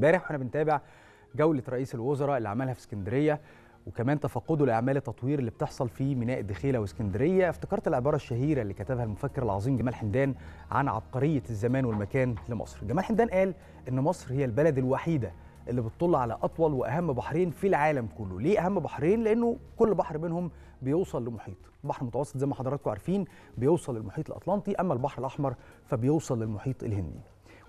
امبارح واحنا بنتابع جوله رئيس الوزراء اللي عملها في اسكندريه وكمان تفقده لاعمال التطوير اللي بتحصل في ميناء الدخيله واسكندريه افتكرت العباره الشهيره اللي كتبها المفكر العظيم جمال حمدان عن عبقريه الزمان والمكان لمصر جمال حمدان قال ان مصر هي البلد الوحيده اللي بتطل على اطول واهم بحرين في العالم كله ليه اهم بحرين لانه كل بحر منهم بيوصل لمحيط البحر المتوسط زي ما حضراتكم عارفين بيوصل للمحيط الاطلنطي اما البحر الاحمر فبيوصل للمحيط الهندي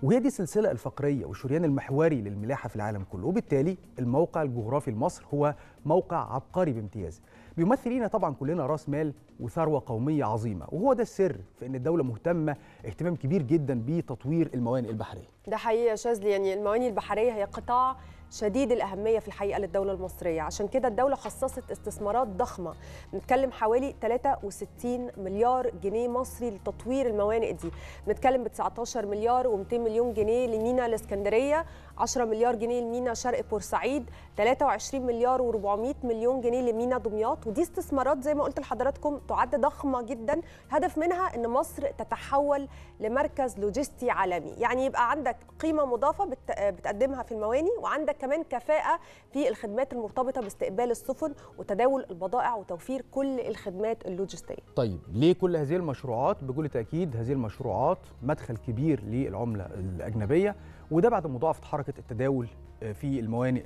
وهي دي السلسلة الفقرية والشريان المحوري للملاحة في العالم كله وبالتالي الموقع الجغرافي لمصر هو موقع عبقري بامتياز بيمثل لينا طبعا كلنا راس مال وثروة قومية عظيمة وهو ده السر في أن الدولة مهتمة اهتمام كبير جدا بتطوير الموانئ البحرية ده حقيقة يا شاذلي يعني الموانئ البحرية هي قطاع شديد الأهمية في الحقيقة للدولة المصرية عشان كده الدولة خصصت استثمارات ضخمة بنتكلم حوالي 63 مليار جنيه مصري لتطوير الموانئ دي بنتكلم ب 19 مليار و200 مليون جنيه لمينا الإسكندرية 10 مليار جنيه لمينا شرق بورسعيد 23 مليار و400 مليون جنيه لمينا دمياط ودي استثمارات زي ما قلت لحضراتكم تعد ضخمه جدا الهدف منها ان مصر تتحول لمركز لوجستي عالمي يعني يبقى عندك قيمه مضافه بتقدمها في المواني وعندك كمان كفاءه في الخدمات المرتبطه باستقبال السفن وتداول البضائع وتوفير كل الخدمات اللوجستيه طيب ليه كل هذه المشروعات بكل تاكيد هذه المشروعات مدخل كبير للعمله الاجنبيه وده بعد مضاعفه حركه التداول آه، في الموانئ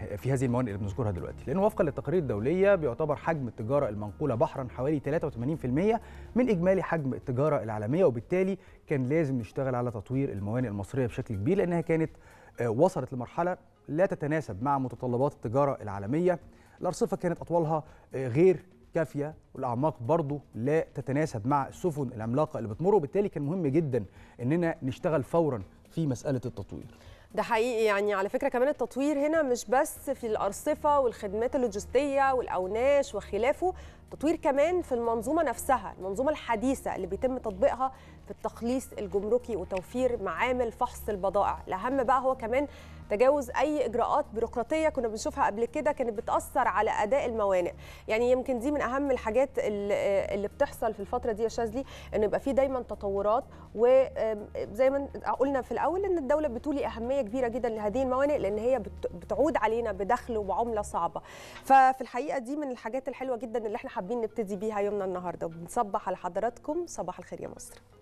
آه، في هذه الموانئ اللي بنذكرها دلوقتي لان وفقا للتقارير الدوليه بيعتبر حجم التجاره المنقوله بحرا حوالي 83% من اجمالي حجم التجاره العالميه وبالتالي كان لازم نشتغل على تطوير الموانئ المصريه بشكل كبير لانها كانت آه، وصلت لمرحله لا تتناسب مع متطلبات التجاره العالميه الارصفه كانت اطوالها غير كافيه والاعماق برضه لا تتناسب مع السفن العملاقه اللي بتمر وبالتالي كان مهم جدا اننا نشتغل فورا في مساله التطوير ده حقيقي يعني على فكره كمان التطوير هنا مش بس في الارصفه والخدمات اللوجستيه والاوناش وخلافه تطوير كمان في المنظومه نفسها المنظومه الحديثه اللي بيتم تطبيقها في التخليص الجمركي وتوفير معامل فحص البضائع الاهم بقى هو كمان تجاوز اي اجراءات بيروقراطيه كنا بنشوفها قبل كده كانت بتاثر على اداء الموانئ يعني يمكن دي من اهم الحاجات اللي بتحصل في الفتره دي يا شاذلي ان يبقى في دايما تطورات وزي ما قلنا في الاول ان الدوله بتولي اهميه كبيره جدا لهذه الموانئ لان هي بتعود علينا بدخل وبعمله صعبه ففي الحقيقه دي من الحاجات الحلوه جدا اللي احنا حابين نبتدي بيها يومنا النهارده وبنصبح على حضراتكم صباح الخير يا مصر